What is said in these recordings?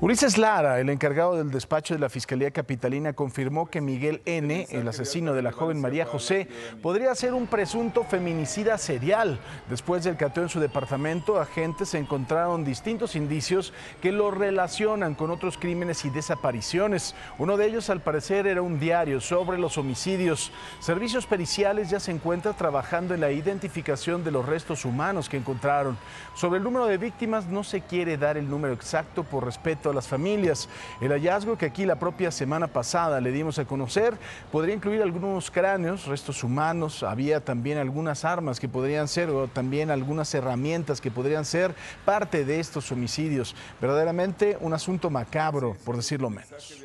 Ulises Lara, el encargado del despacho de la Fiscalía Capitalina, confirmó que Miguel N., el asesino de la joven María José, podría ser un presunto feminicida serial. Después del cateo en su departamento, agentes encontraron distintos indicios que lo relacionan con otros crímenes y desapariciones. Uno de ellos, al parecer, era un diario sobre los homicidios. Servicios periciales ya se encuentran trabajando en la identificación de los restos humanos que encontraron. Sobre el número de víctimas no se quiere dar el número exacto por respeto a las familias. El hallazgo que aquí la propia semana pasada le dimos a conocer podría incluir algunos cráneos, restos humanos, había también algunas armas que podrían ser o también algunas herramientas que podrían ser parte de estos homicidios. Verdaderamente un asunto macabro, por decirlo menos.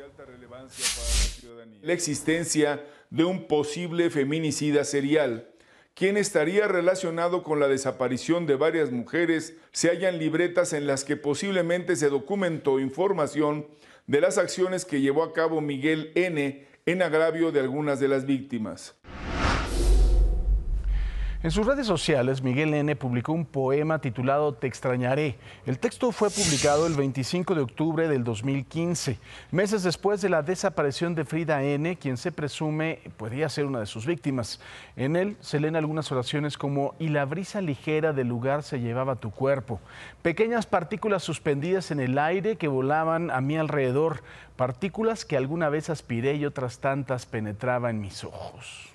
La existencia de un posible feminicida serial quien estaría relacionado con la desaparición de varias mujeres, se hallan libretas en las que posiblemente se documentó información de las acciones que llevó a cabo Miguel N en agravio de algunas de las víctimas. En sus redes sociales, Miguel N. publicó un poema titulado Te extrañaré. El texto fue publicado el 25 de octubre del 2015, meses después de la desaparición de Frida N., quien se presume podría ser una de sus víctimas. En él se leen algunas oraciones como Y la brisa ligera del lugar se llevaba tu cuerpo. Pequeñas partículas suspendidas en el aire que volaban a mi alrededor, partículas que alguna vez aspiré y otras tantas penetraba en mis ojos.